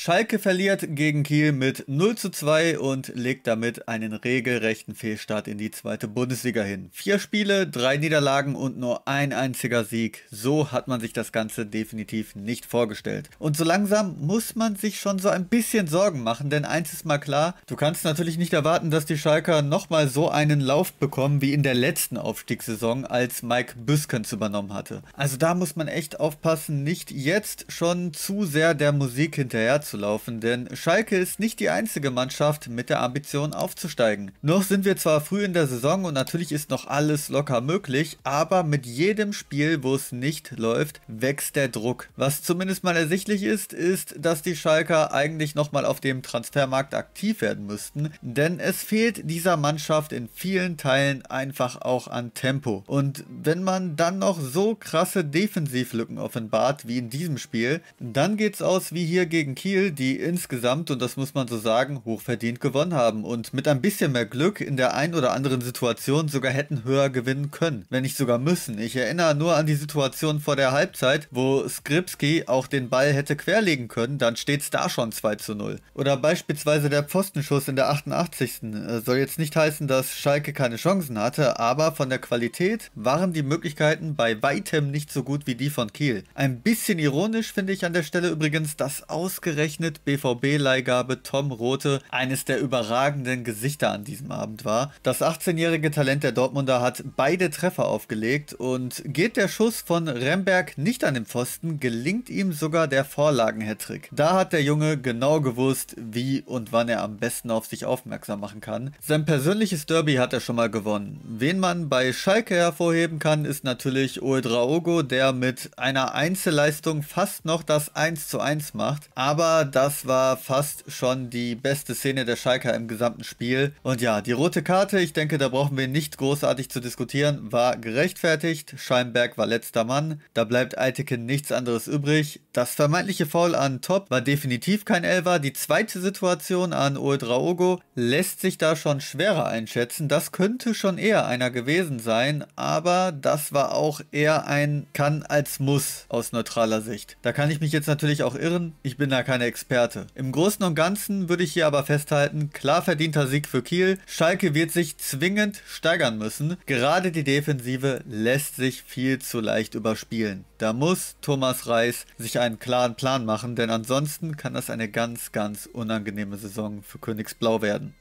Schalke verliert gegen Kiel mit 0 zu 2 und legt damit einen regelrechten Fehlstart in die zweite Bundesliga hin. Vier Spiele, drei Niederlagen und nur ein einziger Sieg. So hat man sich das Ganze definitiv nicht vorgestellt. Und so langsam muss man sich schon so ein bisschen Sorgen machen, denn eins ist mal klar, du kannst natürlich nicht erwarten, dass die Schalker nochmal so einen Lauf bekommen wie in der letzten Aufstiegssaison, als Mike Büskens übernommen hatte. Also da muss man echt aufpassen, nicht jetzt schon zu sehr der Musik hinterher laufen, denn Schalke ist nicht die einzige Mannschaft mit der Ambition aufzusteigen. Noch sind wir zwar früh in der Saison und natürlich ist noch alles locker möglich, aber mit jedem Spiel, wo es nicht läuft, wächst der Druck. Was zumindest mal ersichtlich ist, ist, dass die Schalker eigentlich nochmal auf dem Transfermarkt aktiv werden müssten, denn es fehlt dieser Mannschaft in vielen Teilen einfach auch an Tempo. Und wenn man dann noch so krasse Defensivlücken offenbart wie in diesem Spiel, dann geht's aus wie hier gegen Kiel Spiel, die insgesamt, und das muss man so sagen, hochverdient gewonnen haben und mit ein bisschen mehr Glück in der einen oder anderen Situation sogar hätten höher gewinnen können, wenn nicht sogar müssen. Ich erinnere nur an die Situation vor der Halbzeit, wo Skripski auch den Ball hätte querlegen können, dann steht's da schon 2 zu 0. Oder beispielsweise der Pfostenschuss in der 88. Äh, soll jetzt nicht heißen, dass Schalke keine Chancen hatte, aber von der Qualität waren die Möglichkeiten bei weitem nicht so gut wie die von Kiel. Ein bisschen ironisch finde ich an der Stelle übrigens, dass ausgerechnet ausgezeichnet BVB-Leihgabe Tom Rote eines der überragenden Gesichter an diesem Abend war. Das 18-jährige Talent der Dortmunder hat beide Treffer aufgelegt und geht der Schuss von Remberg nicht an den Pfosten, gelingt ihm sogar der Vorlagen-Hattrick. Da hat der Junge genau gewusst, wie und wann er am besten auf sich aufmerksam machen kann. Sein persönliches Derby hat er schon mal gewonnen. Wen man bei Schalke hervorheben kann, ist natürlich Oedraogo, der mit einer Einzelleistung fast noch das 1 zu 1 macht, aber das war fast schon die beste Szene der Schalker im gesamten Spiel. Und ja, die rote Karte, ich denke, da brauchen wir nicht großartig zu diskutieren, war gerechtfertigt. Scheinberg war letzter Mann. Da bleibt Eitekin nichts anderes übrig. Das vermeintliche Foul an Top war definitiv kein Elva. Die zweite Situation an Oeldraogo lässt sich da schon schwerer einschätzen. Das könnte schon eher einer gewesen sein, aber das war auch eher ein kann als muss aus neutraler Sicht. Da kann ich mich jetzt natürlich auch irren. Ich bin da kein keine Experte. Im Großen und Ganzen würde ich hier aber festhalten, klar verdienter Sieg für Kiel. Schalke wird sich zwingend steigern müssen. Gerade die Defensive lässt sich viel zu leicht überspielen. Da muss Thomas Reis sich einen klaren Plan machen, denn ansonsten kann das eine ganz, ganz unangenehme Saison für Königsblau werden.